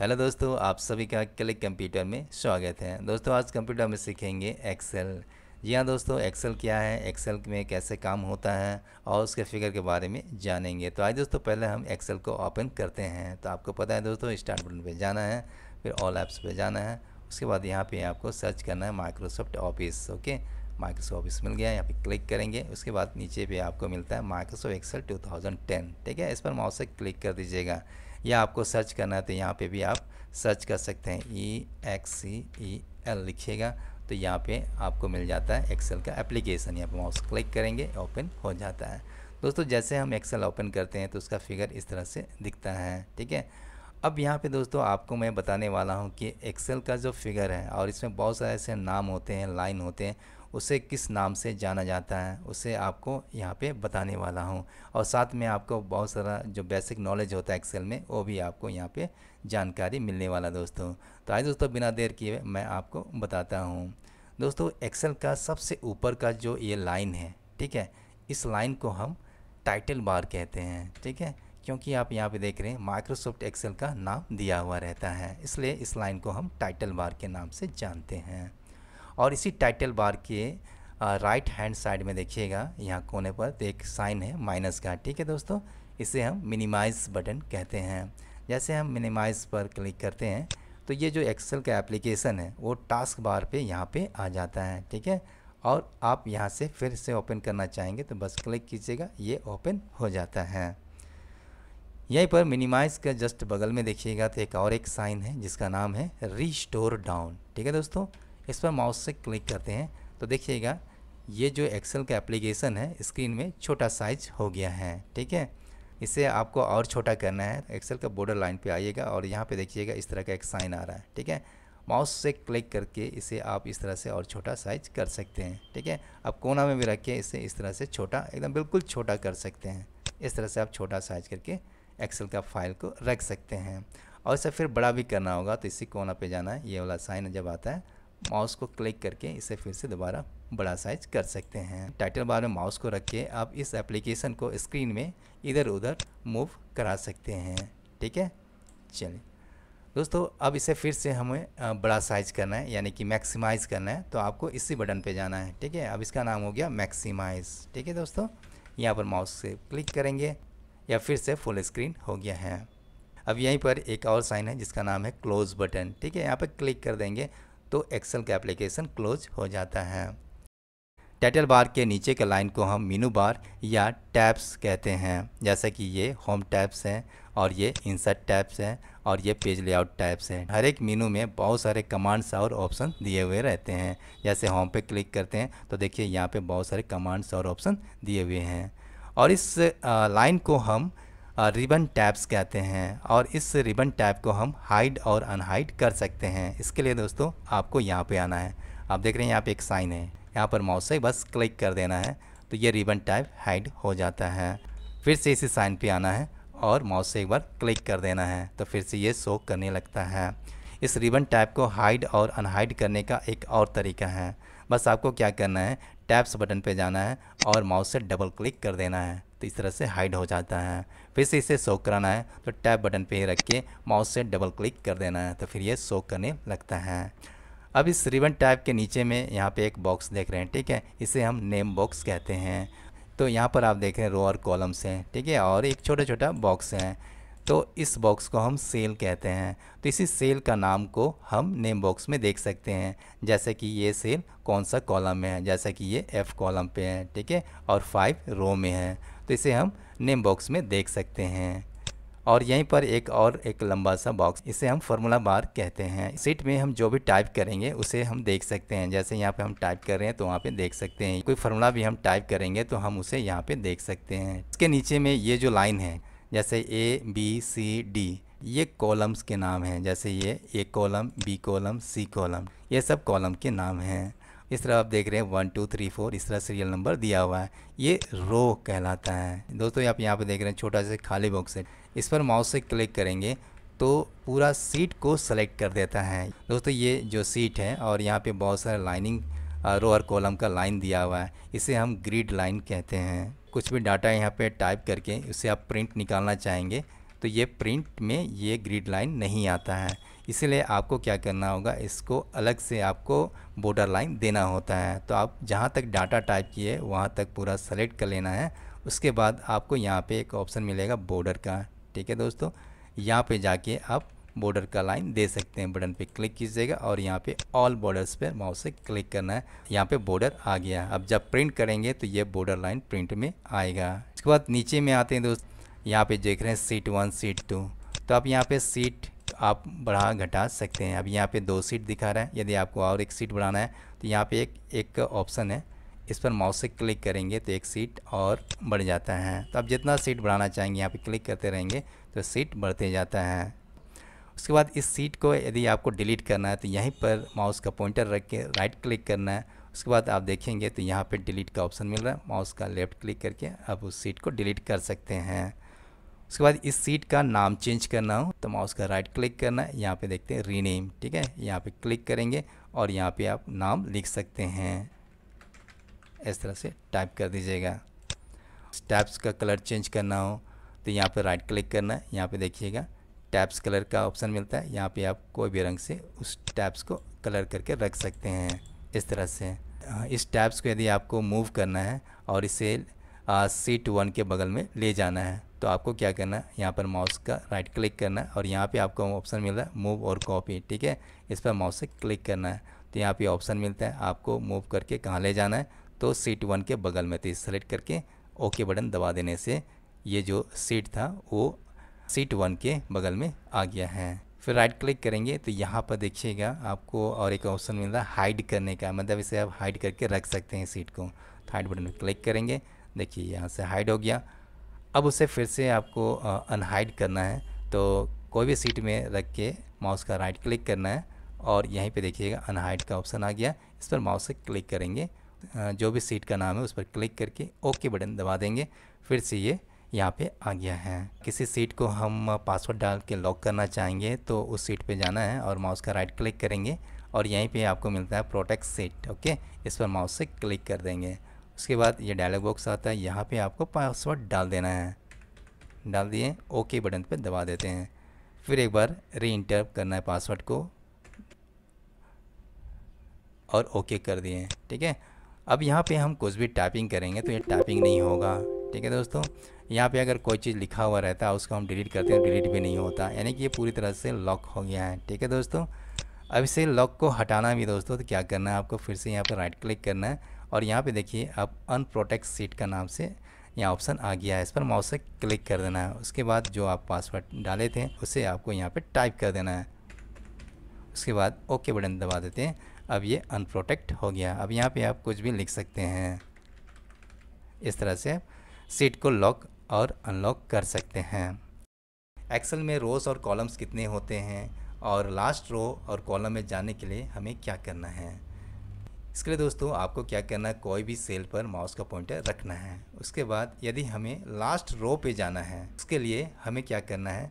hello दोस्तों आप सभी का क्लिक कंप्यूटर में स्वागत है दोस्तों आज कंप्यूटर में सीखेंगे एक्सेल जी हाँ दोस्तों एक्सेल क्या है एक्सेल में कैसे काम होता है और उसके फिगर के बारे में जानेंगे तो आज दोस्तों पहले हम एक्सेल को ओपन करते हैं तो आपको पता है दोस्तों स्टार्ट बटन पर जाना है फिर ऑल ऐप्स पर जाना है उसके बाद यहाँ पर आपको सर्च करना है Microsoft Office okay Microsoft Office मिल गया यहाँ पर क्लिक करेंगे उसके बाद नीचे पर आपको मिलता है माइक्रोसॉफ्ट एक्सेल टू ठीक है इस पर माउस से क्लिक कर दीजिएगा या आपको सर्च करना है तो यहाँ पे भी आप सर्च कर सकते हैं ई एक्स सी ई एल लिखिएगा तो यहाँ पे आपको मिल जाता है एक्सेल का एप्लीकेशन यहाँ पे माउस क्लिक करेंगे ओपन हो जाता है दोस्तों जैसे हम एक्सेल ओपन करते हैं तो उसका फिगर इस तरह से दिखता है ठीक है अब यहाँ पे दोस्तों आपको मैं बताने वाला हूँ कि एक्सेल का जो फिगर है और इसमें बहुत सारे ऐसे नाम होते हैं लाइन होते हैं उसे किस नाम से जाना जाता है उसे आपको यहाँ पे बताने वाला हूँ और साथ में आपको बहुत सारा जो बेसिक नॉलेज होता है एक्सेल में वो भी आपको यहाँ पे जानकारी मिलने वाला दोस्तों तो आइए दोस्तों बिना देर किए मैं आपको बताता हूँ दोस्तों एक्सेल का सबसे ऊपर का जो ये लाइन है ठीक है इस लाइन को हम टाइटल बार कहते हैं ठीक है क्योंकि आप यहाँ पे देख रहे हैं माइक्रोसॉफ्ट एक्सेल का नाम दिया हुआ रहता है इसलिए इस लाइन को हम टाइटल बार के नाम से जानते हैं और इसी टाइटल बार के राइट हैंड साइड में देखिएगा यहाँ कोने पर तो एक साइन है माइनस का ठीक है दोस्तों इसे हम मिनिमाइज बटन कहते हैं जैसे हम मिनिमाइज पर क्लिक करते हैं तो ये जो एक्सेल का एप्लीकेशन है वो टास्क बार पे यहाँ पे आ जाता है ठीक है और आप यहाँ से फिर से ओपन करना चाहेंगे तो बस क्लिक कीजिएगा ये ओपन हो जाता है यहीं पर मिनिमाइज का जस्ट बगल में देखिएगा तो एक और एक साइन है जिसका नाम है रिस्टोर डाउन ठीक है दोस्तों इस पर माउस से क्लिक करते हैं तो देखिएगा ये जो एक्सेल का एप्लीकेशन है स्क्रीन में छोटा साइज हो गया है ठीक है इसे आपको और छोटा करना है एक्सेल का बॉर्डर लाइन पे आइएगा और यहाँ पे देखिएगा इस तरह का एक साइन आ रहा है ठीक है माउस से क्लिक करके इसे आप इस तरह से और छोटा साइज कर सकते हैं ठीक है आप कोना में भी रख के इसे इस तरह से छोटा एकदम बिल्कुल छोटा कर सकते हैं इस तरह से आप छोटा साइज करके एक्सेल का फाइल को रख सकते हैं और इसे फिर बड़ा भी करना होगा तो इसी कोना पर जाना है ये वाला साइन जब आता है माउस को क्लिक करके इसे फिर से दोबारा बड़ा साइज कर सकते हैं टाइटल बार में माउस को रख के आप इस एप्लीकेशन को स्क्रीन में इधर उधर मूव करा सकते हैं ठीक है चलिए दोस्तों अब इसे फिर से हमें बड़ा साइज करना है यानी कि मैक्सिमाइज़ करना है तो आपको इसी बटन पे जाना है ठीक है अब इसका नाम हो गया मैक्सिमाइज़ ठीक है दोस्तों यहाँ पर माउस से क्लिक करेंगे या फिर से फुल स्क्रीन हो गया है अब यहीं पर एक और साइन है जिसका नाम है क्लोज़ बटन ठीक है यहाँ पर क्लिक कर देंगे तो एक्सेल का एप्लीकेशन क्लोज हो जाता है टाइटल बार के नीचे के लाइन को हम मीनू बार या टैब्स कहते हैं जैसे कि ये होम टैब्स हैं और ये इंसर्ट टैब्स हैं और ये पेज लेआउट टैब्स हैं हर एक मीनू में बहुत सारे कमांड्स और ऑप्शन दिए हुए रहते हैं जैसे होम पे क्लिक करते हैं तो देखिए यहाँ पे बहुत सारे कमांड्स और ऑप्शन दिए हुए हैं और इस लाइन को हम रिबन टैब्स कहते हैं और इस रिबन टैब को हम हाइड और अनहाइड कर सकते हैं इसके लिए दोस्तों आपको यहाँ पे आना है आप देख रहे हैं यहाँ पे एक साइन है यहाँ पर माउस से बस क्लिक कर देना है तो ये रिबन टैब हाइड हो जाता है फिर से इसी साइन पे आना है और माउस से एक बार क्लिक कर देना है तो फिर से ये शो करने लगता है इस रिबन टैब को हाइड और अनहाइड करने का एक और तरीका है बस आपको क्या करना है टैब्स बटन पर जाना है और माउस से डबल क्लिक कर देना है तो इस तरह से हाइड हो जाता है फिर से इसे सोक कराना है तो टैब बटन पे रख के माउस से डबल क्लिक कर देना है तो फिर ये सोक करने लगता है अब इस रिबन टैब के नीचे में यहाँ पे एक बॉक्स देख रहे हैं ठीक है इसे हम नेम बॉक्स कहते हैं तो यहाँ पर आप देख रहे हैं रो और कॉलम्स हैं ठीक है और एक छोटा छोटा बॉक्स है तो इस बॉक्स को हम सेल कहते हैं तो इसी सेल का नाम को हम नेम बॉक्स में देख सकते हैं जैसे कि ये सेल कौन सा कॉलम में है जैसा कि ये एफ़ कॉलम पे है ठीक है और फाइव रो में है तो इसे हम नेम बॉक्स में देख सकते हैं और यहीं पर एक और एक लंबा सा बॉक्स इसे हम फार्मूला बार कहते हैं सीट में हम जो भी टाइप करेंगे उसे हम देख सकते हैं जैसे यहाँ पे हम टाइप कर रहे हैं तो वहाँ पे देख सकते हैं कोई फार्मूला भी हम टाइप करेंगे तो हम उसे यहाँ पे देख सकते हैं इसके नीचे में ये जो लाइन है जैसे ए बी सी डी ये कॉलम्स के नाम हैं जैसे ये A column B column C column ये सब कॉलम के नाम हैं इस तरह आप देख रहे हैं वन टू थ्री फोर इस तरह सीरियल नंबर दिया हुआ है ये रो कहलाता है दोस्तों आप यहाँ पर देख रहे हैं छोटा सा खाली बॉक्स है इस पर माउस से क्लिक करेंगे तो पूरा सीट को सेलेक्ट कर देता है दोस्तों ये जो सीट है और यहाँ पे बहुत सारे लाइनिंग रो और कॉलम का लाइन दिया हुआ है इसे हम ग्रिड लाइन कहते हैं कुछ भी डाटा यहाँ पे टाइप करके उसे आप प्रिंट निकालना चाहेंगे तो ये प्रिंट में ये ग्रिड लाइन नहीं आता है इसलिए आपको क्या करना होगा इसको अलग से आपको बॉर्डर लाइन देना होता है तो आप जहाँ तक डाटा टाइप किए वहाँ तक पूरा सेलेक्ट कर लेना है उसके बाद आपको यहाँ पे एक ऑप्शन मिलेगा बॉर्डर का ठीक है दोस्तों यहाँ पे जाके आप बॉर्डर का लाइन दे सकते हैं बटन पे क्लिक कीजिएगा और यहाँ पे ऑल बॉर्डर्स पे माउस से क्लिक करना है यहाँ पे बॉर्डर आ गया अब जब प्रिंट करेंगे तो ये बॉर्डर लाइन प्रिंट में आएगा इसके बाद नीचे में आते हैं दोस्त यहाँ पे देख रहे हैं सीट वन सीट टू तो आप यहाँ पे सीट आप बढ़ा घटा सकते हैं अब यहाँ पे दो सीट दिखा रहा है यदि आपको और एक सीट बढ़ाना है तो यहाँ पे एक एक ऑप्शन है इस पर माउस से क्लिक करेंगे तो एक सीट और बढ़ जाता है तो आप जितना सीट बढ़ाना चाहेंगे यहाँ पे क्लिक करते रहेंगे तो सीट बढ़ते जाता है उसके बाद इस सीट को यदि आपको डिलीट करना है तो यहीं पर माउस का पॉइंटर रख के राइट क्लिक करना है उसके बाद आप देखेंगे तो यहाँ पे डिलीट का ऑप्शन मिल रहा है माउस का लेफ़्ट क्लिक करके आप उस सीट को डिलीट कर सकते हैं उसके बाद इस सीट का नाम चेंज करना हो तो माउस का राइट क्लिक करना है यहाँ पे देखते हैं रीनेम ठीक है यहाँ पे क्लिक करेंगे और यहाँ पे आप नाम लिख सकते हैं इस तरह से टाइप कर दीजिएगा टैप्स का कलर चेंज करना हो तो यहाँ पर राइट क्लिक करना है यहाँ पे देखिएगा टैप्स कलर का ऑप्शन मिलता है यहाँ पर आप कोई भी रंग से उस टैप्स को कलर करके रख सकते हैं इस तरह से हाँ, इस टैप्स को यदि आपको मूव करना है और इसे सीट वन के बगल में ले जाना है तो आपको क्या करना है यहाँ पर माउस का राइट क्लिक करना है और यहाँ पे आपको ऑप्शन मिल रहा है मूव और कॉपी ठीक है इस पर माउस से क्लिक करना है तो यहाँ पे ऑप्शन मिलता है आपको मूव करके कहाँ ले जाना है तो सीट वन के बगल में तो सेलेक्ट करके ओके बटन दबा देने से ये जो सीट था वो सीट वन के बगल में आ गया है फिर राइट क्लिक करेंगे तो यहाँ पर देखिएगा आपको और एक ऑप्शन मिल रहा है हाइड करने का मतलब इसे आप हाइड करके रख सकते हैं सीट को हाइड बटन पर क्लिक करेंगे देखिए यहाँ से हाइड हो गया अब उसे फिर से आपको अनहाइड करना है तो कोई भी सीट में रख के माउस का राइट क्लिक करना है और यहीं पे देखिएगा अनहाइड का ऑप्शन आ गया इस पर माउस से क्लिक करेंगे जो भी सीट का नाम है उस पर क्लिक करके ओके बटन दबा देंगे फिर से ये यहाँ पे आ गया है किसी सीट को हम पासवर्ड डाल के लॉक करना चाहेंगे तो उस सीट पे जाना है और माउस का राइट क्लिक करेंगे और यहीं पे आपको मिलता है प्रोटेक्ट सीट ओके इस पर माउस से क्लिक कर देंगे उसके बाद ये डायलॉग बॉक्स आता है यहाँ पे आपको पासवर्ड डाल देना है डाल दिए ओके बटन पर दबा देते हैं फिर एक बार री इंटर करना है पासवर्ड को और ओके कर दिए ठीक है अब यहाँ पे हम कुछ भी टाइपिंग करेंगे तो ये टाइपिंग नहीं होगा ठीक है दोस्तों यहाँ पे अगर कोई चीज़ लिखा हुआ रहता है उसको हम डिलीट करते हैं डिलीट भी नहीं होता यानी कि ये पूरी तरह से लॉक हो गया है ठीक है दोस्तों अब इसे लॉक को हटाना भी दोस्तों तो क्या करना है आपको फिर से यहाँ पर राइट क्लिक करना है और यहाँ पे देखिए आप अनप्रोटेक्ट सीट का नाम से यहाँ ऑप्शन आ गया है इस पर माउस से क्लिक कर देना है उसके बाद जो आप पासवर्ड डाले थे उसे आपको यहाँ पे टाइप कर देना है उसके बाद ओके बटन दबा देते हैं अब ये अनप्रोटेक्ट हो गया अब यहाँ पे आप कुछ भी लिख सकते हैं इस तरह से सीट को लॉक और अनलॉक कर सकते हैं एक्सेल में रोज़ और कॉलम्स कितने होते हैं और लास्ट रो और कॉलम में जाने के लिए हमें क्या करना है इसके लिए दोस्तों आपको क्या करना है कोई भी सेल पर माउस का पॉइंटर रखना है उसके बाद यदि हमें लास्ट रो पे जाना है उसके लिए हमें क्या करना है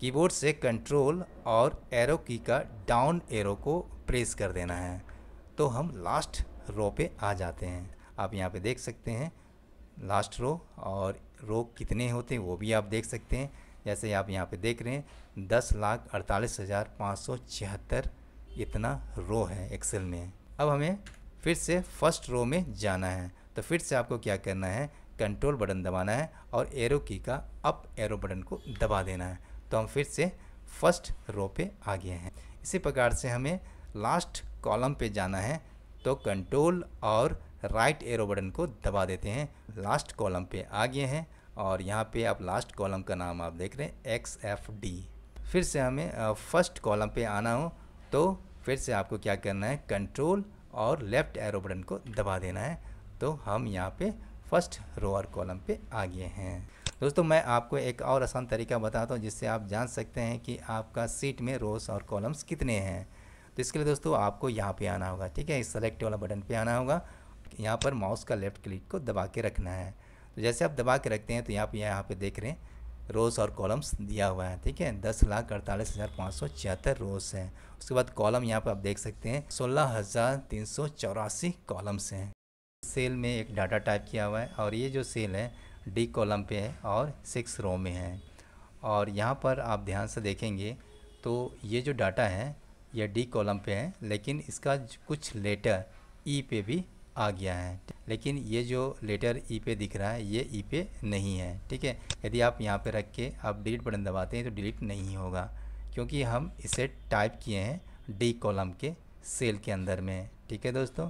कीबोर्ड से कंट्रोल और एरो की का डाउन एरो को प्रेस कर देना है तो हम लास्ट रो पे आ जाते हैं आप यहाँ पे देख सकते हैं लास्ट रो और रो कितने होते हैं वो भी आप देख सकते हैं जैसे आप यहाँ पे देख रहे हैं दस लाख अड़तालीस हज़ार पाँच सौ छिहत्तर इतना रो है एक्सेल में अब हमें फिर से फर्स्ट रो में जाना है तो फिर से आपको क्या करना है कंट्रोल बटन दबाना है और एरो की का अप एरो बटन को दबा देना है तो हम फिर से फर्स्ट रो पे आ गए हैं इसी प्रकार से हमें लास्ट कॉलम पे जाना है तो कंट्रोल और राइट एरो बटन को दबा देते हैं लास्ट कॉलम पे आ गए हैं और यहाँ पे आप लास्ट कॉलम का नाम आप देख रहे हैं एक्स एफ डी फिर से हमें फर्स्ट कॉलम पे आना हो तो फिर से आपको क्या करना है कंट्रोल और लेफ़्ट एरो बटन को दबा देना है तो हम यहाँ पे फर्स्ट रो और कॉलम पे आ गए हैं दोस्तों मैं आपको एक और आसान तरीका बताता हूँ जिससे आप जान सकते हैं कि आपका सीट में रोस और कॉलम्स कितने हैं तो इसके लिए दोस्तों आपको यहाँ पे आना होगा ठीक है इस सेलेक्ट वाला बटन पे आना होगा यहाँ पर माउस का लेफ़्ट क्लिक को दबा के रखना है तो जैसे आप दबा के रखते हैं तो यहाँ पर यहाँ पर देख रहे हैं रोज़ और कॉलम्स दिया हुआ है ठीक है दस लाख अड़तालीस हज़ार पाँच सौ छिहत्तर रोज़ हैं उसके बाद कॉलम यहाँ पर आप देख सकते हैं सोलह हज़ार तीन सौ चौरासी कॉलम्स हैं सेल में एक डाटा टाइप किया हुआ है और ये जो सेल है डी कॉलम पे है और सिक्स रो में है और यहाँ पर आप ध्यान से देखेंगे तो ये जो डाटा है यह डी कॉलम पे है लेकिन इसका कुछ लेटर ई पे भी आ गया है लेकिन ये जो लेटर ई पे दिख रहा है ये ई पे नहीं है ठीक है यदि आप यहाँ पे रख के आप डिलीट बटन दबाते हैं तो डिलीट नहीं होगा क्योंकि हम इसे टाइप किए हैं डी कॉलम के सेल के अंदर में ठीक है दोस्तों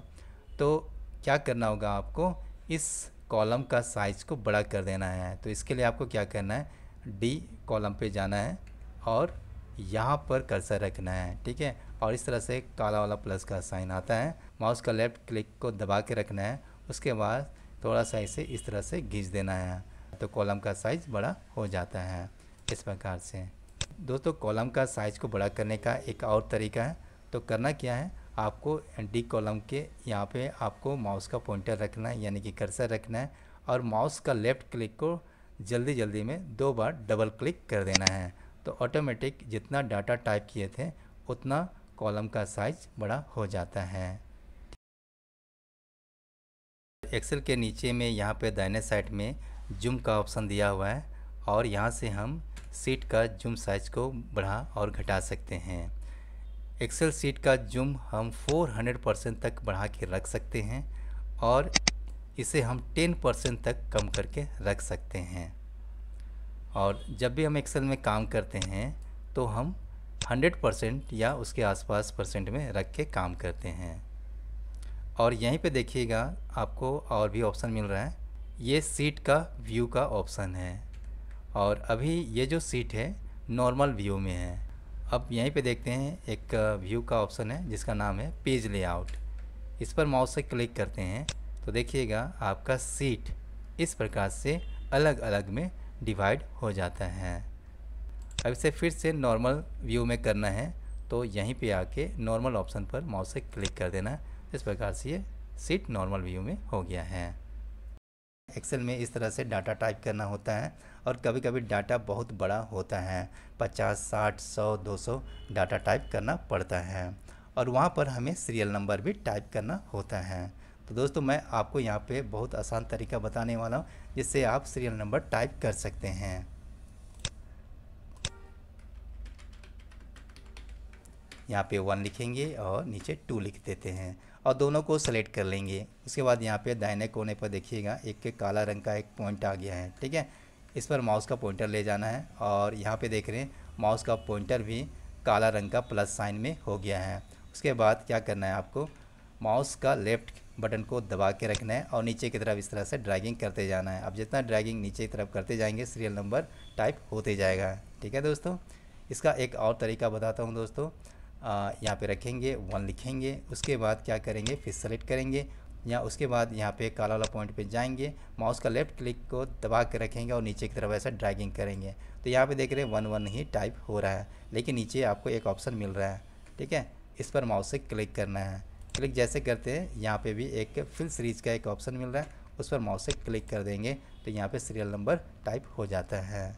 तो क्या करना होगा आपको इस कॉलम का साइज़ को बड़ा कर देना है तो इसके लिए आपको क्या करना है डी कॉलम पर जाना है और यहाँ पर कर्सर रखना है ठीक है और इस तरह से काला वाला प्लस का साइन आता है माउस का लेफ़्ट क्लिक को दबा के रखना है उसके बाद थोड़ा सा इसे इस तरह से घींच देना है तो कॉलम का साइज बड़ा हो जाता है इस प्रकार से दोस्तों कॉलम का साइज को बड़ा करने का एक और तरीका है तो करना क्या है आपको डी कॉलम के यहाँ पे आपको माउस का पॉइंटर रखना है यानी कि कर्सर रखना है और माउस का लेफ़्ट क्लिक को जल्दी जल्दी में दो बार डबल क्लिक कर देना है तो ऑटोमेटिक जितना डाटा टाइप किए थे उतना कॉलम का साइज बड़ा हो जाता है एक्सेल के नीचे में यहाँ पे दाहिने साइड में जूम का ऑप्शन दिया हुआ है और यहाँ से हम सीट का जूम साइज को बढ़ा और घटा सकते हैं एक्सेल सीट का जूम हम 400 परसेंट तक बढ़ा के रख सकते हैं और इसे हम 10 परसेंट तक कम करके रख सकते हैं और जब भी हम एक्सेल में काम करते हैं तो हम 100 परसेंट या उसके आसपास परसेंट में रख के काम करते हैं और यहीं पे देखिएगा आपको और भी ऑप्शन मिल रहा है ये सीट का व्यू का ऑप्शन है और अभी ये जो सीट है नॉर्मल व्यू में है अब यहीं पे देखते हैं एक व्यू का ऑप्शन है जिसका नाम है पेज लेआउट इस पर माउस से क्लिक करते हैं तो देखिएगा आपका सीट इस प्रकार से अलग अलग में डिवाइड हो जाता है अब इसे फिर से नॉर्मल व्यू में करना है तो यहीं पे आके नॉर्मल ऑप्शन पर माउस से क्लिक कर देना है इस प्रकार से ये सीट नॉर्मल व्यू में हो गया है एक्सेल में इस तरह से डाटा टाइप करना होता है और कभी कभी डाटा बहुत बड़ा होता है 50, 60, 100, 200 डाटा टाइप करना पड़ता है और वहाँ पर हमें सीरियल नंबर भी टाइप करना होता है तो दोस्तों मैं आपको यहाँ पे बहुत आसान तरीका बताने वाला हूँ जिससे आप सीरियल नंबर टाइप कर सकते हैं यहाँ पे वन लिखेंगे और नीचे टू लिख देते हैं और दोनों को सेलेक्ट कर लेंगे उसके बाद यहाँ पे दाहिने कोने पर देखिएगा एक के काला रंग का एक पॉइंट आ गया है ठीक है इस पर माउस का पॉइंटर ले जाना है और यहाँ पे देख रहे हैं माउस का पॉइंटर भी काला रंग का प्लस साइन में हो गया है उसके बाद क्या करना है आपको माउस का लेफ़्ट बटन को दबा के रखना है और नीचे की तरफ इस तरह से ड्रैगिंग करते जाना है अब जितना ड्रैगिंग नीचे की तरफ करते जाएंगे सीरियल नंबर टाइप होते जाएगा ठीक है दोस्तों इसका एक और तरीका बताता हूँ दोस्तों यहाँ पे रखेंगे वन लिखेंगे उसके बाद क्या करेंगे फिर सेलेक्ट करेंगे या उसके बाद यहाँ पे काला वाला पॉइंट पे जाएंगे माउस का लेफ्ट क्लिक को दबा के रखेंगे और नीचे की तरफ ऐसा ड्रैगिंग करेंगे तो यहाँ पे देख रहे हैं वन वन ही टाइप हो रहा है लेकिन नीचे आपको एक ऑप्शन मिल रहा है ठीक है इस पर माउस से क्लिक करना है क्लिक जैसे करते हैं यहाँ पर भी एक फिल सीरीज का एक ऑप्शन मिल रहा है उस पर माउस से क्लिक कर देंगे तो यहाँ पर सीरियल नंबर टाइप हो जाता है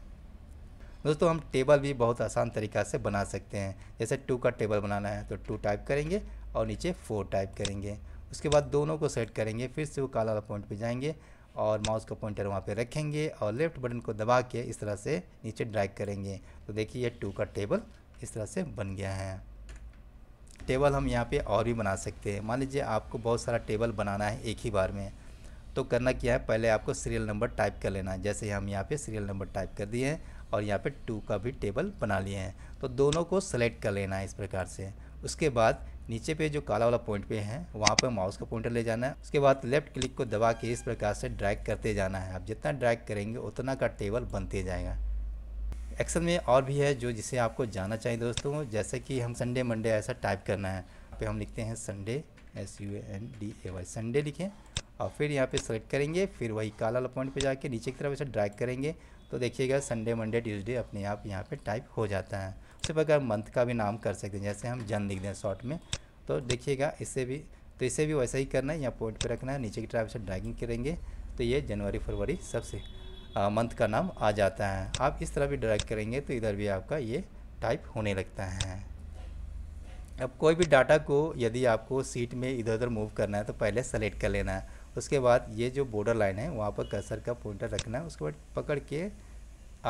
दोस्तों हम टेबल भी बहुत आसान तरीका से बना सकते हैं जैसे टू का टेबल बनाना है तो टू टाइप करेंगे और नीचे फोर टाइप करेंगे उसके बाद दोनों को सेट करेंगे फिर से वो काला वाला पॉइंट पे जाएंगे और माउस का पॉइंटर वहाँ पे रखेंगे और लेफ्ट बटन को दबा के इस तरह से नीचे ड्रैग करेंगे तो देखिए ये टू का टेबल इस तरह से बन गया है टेबल हम यहाँ पे और भी बना सकते हैं मान लीजिए आपको बहुत सारा टेबल बनाना है एक ही बार में तो करना क्या है पहले आपको सीरियल नंबर टाइप कर लेना है जैसे हम यहाँ पर सीरियल नंबर टाइप कर दिए हैं और यहाँ पे टू का भी टेबल बना लिए हैं तो दोनों को सेलेक्ट कर लेना है इस प्रकार से उसके बाद नीचे पे जो काला वाला पॉइंट पे है वहाँ पे माउस का पॉइंटर ले जाना है उसके बाद लेफ्ट क्लिक को दबा के इस प्रकार से ड्रैग करते जाना है आप जितना ड्रैग करेंगे उतना का टेबल बनते जाएगा एक्सेल में और भी है जो जिसे आपको जाना चाहिए दोस्तों जैसे कि हम संडे मंडे ऐसा टाइप करना है पे हम लिखते हैं Sunday S U N D A Y Sunday लिखें और फिर यहाँ पे सेलेक्ट करेंगे फिर वही काला वाला पॉइंट पे जाके नीचे की तरफ ऐसा ड्रैग करेंगे तो देखिएगा संडे मंडे ट्यूसडे अपने आप यहाँ पे टाइप हो जाता है उसके प्रकार मंथ का भी नाम कर सकते हैं जैसे हम जन लिख दें शॉर्ट में तो देखिएगा इससे भी तो इसे भी वैसा ही करना है यहाँ पॉइंट पे रखना है नीचे की ट्राइप से ड्रैगिंग करेंगे तो ये जनवरी फरवरी सबसे मंथ का नाम आ जाता है आप इस तरह भी ड्रैग करेंगे तो इधर भी आपका ये टाइप होने लगता है अब कोई भी डाटा को यदि आपको सीट में इधर उधर मूव करना है तो पहले सेलेक्ट कर लेना है उसके बाद ये जो बॉर्डर लाइन है वहाँ पर कसर का पॉइंटर रखना है उसके बाद पकड़ के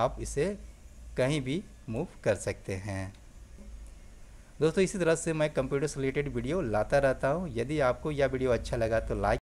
आप इसे कहीं भी मूव कर सकते हैं दोस्तों इसी तरह से मैं कंप्यूटर से रिलेटेड वीडियो लाता रहता हूँ यदि आपको यह वीडियो अच्छा लगा तो लाइक